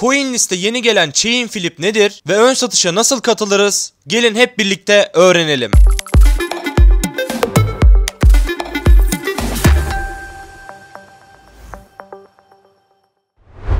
Coinlist'e yeni gelen Chainflip nedir ve ön satışa nasıl katılırız? Gelin hep birlikte öğrenelim.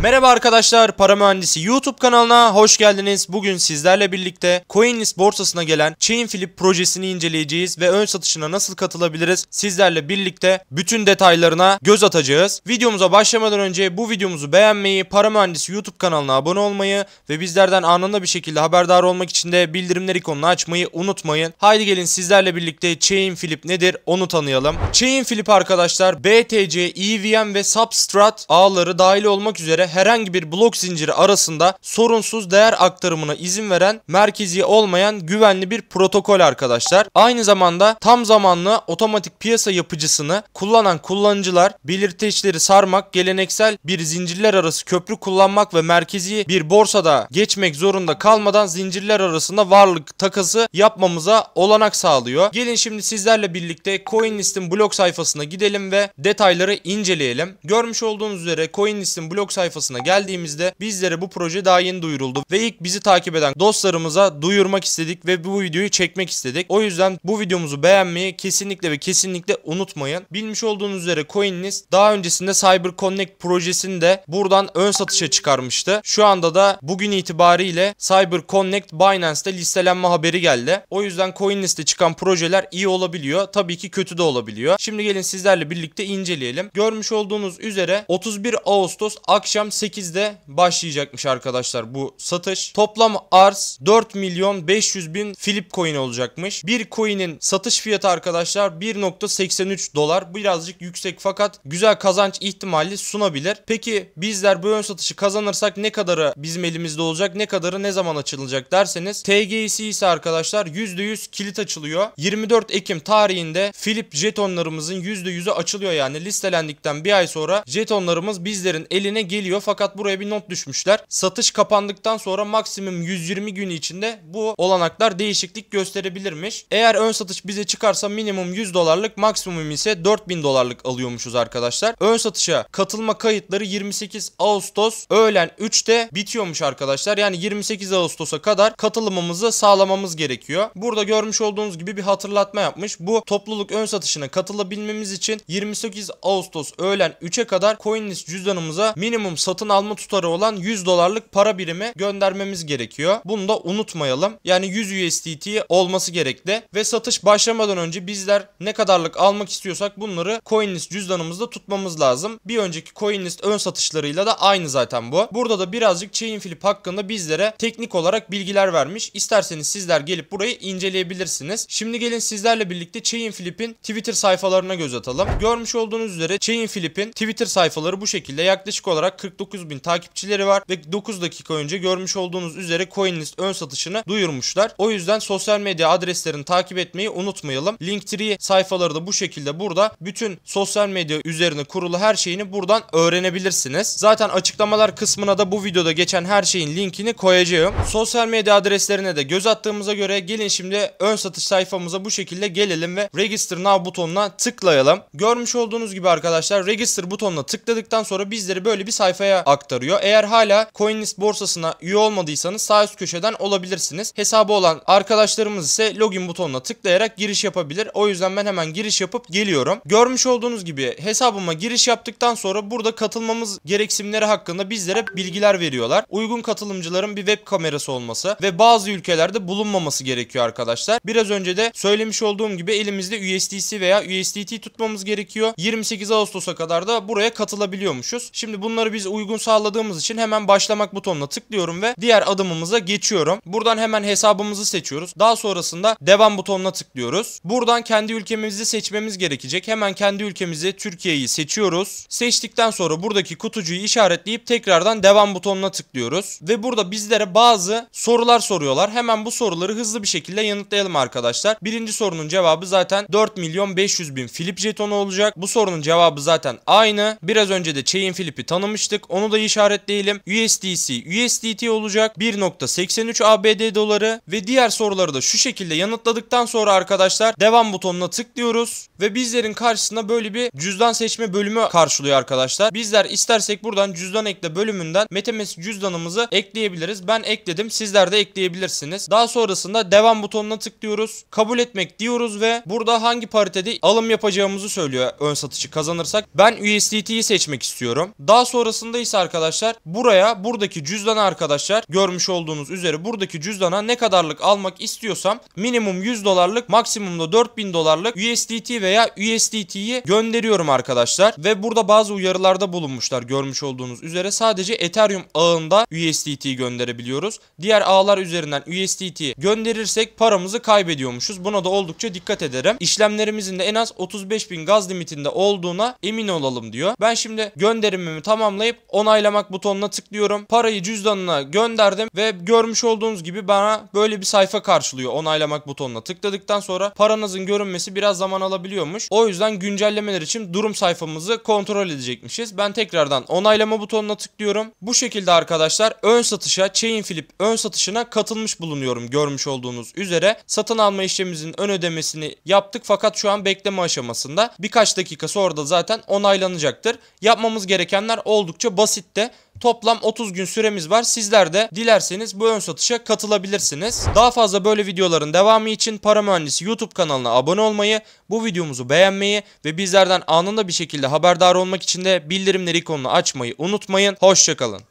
Merhaba arkadaşlar, Para Mühendisi YouTube kanalına hoş geldiniz. Bugün sizlerle birlikte CoinList borsasına gelen Chainflip projesini inceleyeceğiz ve ön satışına nasıl katılabiliriz? Sizlerle birlikte bütün detaylarına göz atacağız. Videomuza başlamadan önce bu videomuzu beğenmeyi, Para Mühendisi YouTube kanalına abone olmayı ve bizlerden anında bir şekilde haberdar olmak için de bildirimler ikonunu açmayı unutmayın. Haydi gelin sizlerle birlikte Chainflip nedir onu tanıyalım. Chainflip arkadaşlar BTC, EVM ve Substrat ağları dahil olmak üzere herhangi bir blok zinciri arasında sorunsuz değer aktarımına izin veren merkezi olmayan güvenli bir protokol arkadaşlar. Aynı zamanda tam zamanlı otomatik piyasa yapıcısını kullanan kullanıcılar belirteçleri sarmak, geleneksel bir zincirler arası köprü kullanmak ve merkezi bir borsada geçmek zorunda kalmadan zincirler arasında varlık takası yapmamıza olanak sağlıyor. Gelin şimdi sizlerle birlikte CoinList'in blok sayfasına gidelim ve detayları inceleyelim. Görmüş olduğunuz üzere CoinList'in blok sayfası sayfasına geldiğimizde bizlere bu proje daha yeni duyuruldu ve ilk bizi takip eden dostlarımıza duyurmak istedik ve bu videoyu çekmek istedik. O yüzden bu videomuzu beğenmeyi kesinlikle ve kesinlikle unutmayın. Bilmiş olduğunuz üzere CoinList daha öncesinde Cyber Connect projesini de buradan ön satışa çıkarmıştı. Şu anda da bugün itibariyle Cyber Connect Binance'te listelenme haberi geldi. O yüzden CoinList'te çıkan projeler iyi olabiliyor. Tabii ki kötü de olabiliyor. Şimdi gelin sizlerle birlikte inceleyelim. Görmüş olduğunuz üzere 31 Ağustos akşam 8'de başlayacakmış arkadaşlar bu satış. Toplam arz 4 milyon 500 bin Flip coin olacakmış. Bir coin'in satış fiyatı arkadaşlar 1.83 dolar. Birazcık yüksek fakat güzel kazanç ihtimali sunabilir. Peki bizler bu ön satışı kazanırsak ne kadarı bizim elimizde olacak? Ne kadarı ne zaman açılacak derseniz TGC ise arkadaşlar %100 kilit açılıyor. 24 Ekim tarihinde Flip jetonlarımızın %100'ü açılıyor yani listelendikten bir ay sonra jetonlarımız bizlerin eline geliyor yazıyor fakat buraya bir not düşmüşler. Satış kapandıktan sonra maksimum 120 gün içinde bu olanaklar değişiklik gösterebilirmiş. Eğer ön satış bize çıkarsa minimum 100 dolarlık maksimum ise 4000 dolarlık alıyormuşuz arkadaşlar. Ön satışa katılma kayıtları 28 Ağustos öğlen 3'te bitiyormuş arkadaşlar. Yani 28 Ağustos'a kadar katılımımızı sağlamamız gerekiyor. Burada görmüş olduğunuz gibi bir hatırlatma yapmış. Bu topluluk ön satışına katılabilmemiz için 28 Ağustos öğlen 3'e kadar CoinList cüzdanımıza minimum satış satın alma tutarı olan 100 dolarlık para birimi göndermemiz gerekiyor. Bunu da unutmayalım. Yani 100 USDT olması gerekli ve satış başlamadan önce bizler ne kadarlık almak istiyorsak bunları CoinList cüzdanımızda tutmamız lazım. Bir önceki CoinList ön satışlarıyla da aynı zaten bu. Burada da birazcık Chainflip hakkında bizlere teknik olarak bilgiler vermiş. İsterseniz sizler gelip burayı inceleyebilirsiniz. Şimdi gelin sizlerle birlikte Chainflip'in Twitter sayfalarına göz atalım. Görmüş olduğunuz üzere Chainflip'in Twitter sayfaları bu şekilde yaklaşık olarak 40 49 bin takipçileri var ve 9 dakika önce görmüş olduğunuz üzere CoinList ön satışını duyurmuşlar. O yüzden sosyal medya adreslerini takip etmeyi unutmayalım. Linktree sayfaları da bu şekilde burada. Bütün sosyal medya üzerine kurulu her şeyini buradan öğrenebilirsiniz. Zaten açıklamalar kısmına da bu videoda geçen her şeyin linkini koyacağım. Sosyal medya adreslerine de göz attığımıza göre gelin şimdi ön satış sayfamıza bu şekilde gelelim ve Register Now butonuna tıklayalım. Görmüş olduğunuz gibi arkadaşlar Register butonuna tıkladıktan sonra bizleri böyle bir sayfaya aşağıya aktarıyor. Eğer hala CoinList borsasına üye olmadıysanız sağ üst köşeden olabilirsiniz. Hesabı olan arkadaşlarımız ise login butonuna tıklayarak giriş yapabilir. O yüzden ben hemen giriş yapıp geliyorum. Görmüş olduğunuz gibi hesabıma giriş yaptıktan sonra burada katılmamız gereksinimleri hakkında bizlere bilgiler veriyorlar. Uygun katılımcıların bir web kamerası olması ve bazı ülkelerde bulunmaması gerekiyor arkadaşlar. Biraz önce de söylemiş olduğum gibi elimizde USDC veya USDT tutmamız gerekiyor. 28 Ağustos'a kadar da buraya katılabiliyormuşuz. Şimdi bunları biz uygun sağladığımız için hemen başlamak butonuna tıklıyorum ve diğer adımımıza geçiyorum. Buradan hemen hesabımızı seçiyoruz. Daha sonrasında devam butonuna tıklıyoruz. Buradan kendi ülkemizi seçmemiz gerekecek. Hemen kendi ülkemizi Türkiye'yi seçiyoruz. Seçtikten sonra buradaki kutucuyu işaretleyip tekrardan devam butonuna tıklıyoruz. Ve burada bizlere bazı sorular soruyorlar. Hemen bu soruları hızlı bir şekilde yanıtlayalım arkadaşlar. Birinci sorunun cevabı zaten 4 milyon 500 bin Filip jetonu olacak. Bu sorunun cevabı zaten aynı. Biraz önce de Chain Filip'i tanımıştık olacak onu da işaretleyelim. USDC, USDT olacak 1.83 ABD doları ve diğer soruları da şu şekilde yanıtladıktan sonra arkadaşlar devam butonuna tıklıyoruz ve bizlerin karşısına böyle bir cüzdan seçme bölümü karşılıyor arkadaşlar. Bizler istersek buradan cüzdan ekle bölümünden MetaMask cüzdanımızı ekleyebiliriz. Ben ekledim sizler de ekleyebilirsiniz. Daha sonrasında devam butonuna tıklıyoruz. Kabul etmek diyoruz ve burada hangi paritede alım yapacağımızı söylüyor ön satışı kazanırsak. Ben USDT'yi seçmek istiyorum. Daha sonrasında sonrasında arkadaşlar buraya buradaki cüzdana arkadaşlar görmüş olduğunuz üzere buradaki cüzdana ne kadarlık almak istiyorsam minimum 100 dolarlık maksimumda 4000 dolarlık USDT veya USDT'yi gönderiyorum arkadaşlar ve burada bazı uyarılarda bulunmuşlar görmüş olduğunuz üzere sadece Ethereum ağında USDT gönderebiliyoruz. Diğer ağlar üzerinden USDT gönderirsek paramızı kaybediyormuşuz. Buna da oldukça dikkat ederim. İşlemlerimizin de en az 35 bin gaz limitinde olduğuna emin olalım diyor. Ben şimdi gönderimimi tamamlayıp onaylamak butonuna tıklıyorum. Parayı cüzdanına gönderdim ve görmüş olduğunuz gibi bana böyle bir sayfa karşılıyor. Onaylamak butonuna tıkladıktan sonra paranızın görünmesi biraz zaman alabiliyormuş. O yüzden güncellemeler için durum sayfamızı kontrol edecekmişiz. Ben tekrardan onaylama butonuna tıklıyorum. Bu şekilde arkadaşlar ön satışa Chain Flip ön satışına katılmış bulunuyorum görmüş olduğunuz üzere. Satın alma işlemimizin ön ödemesini yaptık fakat şu an bekleme aşamasında. Birkaç dakika sonra da zaten onaylanacaktır. Yapmamız gerekenler oldukça oldukça basit de Toplam 30 gün süremiz var. Sizler de dilerseniz bu ön satışa katılabilirsiniz. Daha fazla böyle videoların devamı için Para Mühendisi YouTube kanalına abone olmayı, bu videomuzu beğenmeyi ve bizlerden anında bir şekilde haberdar olmak için de bildirimleri ikonunu açmayı unutmayın. Hoşçakalın.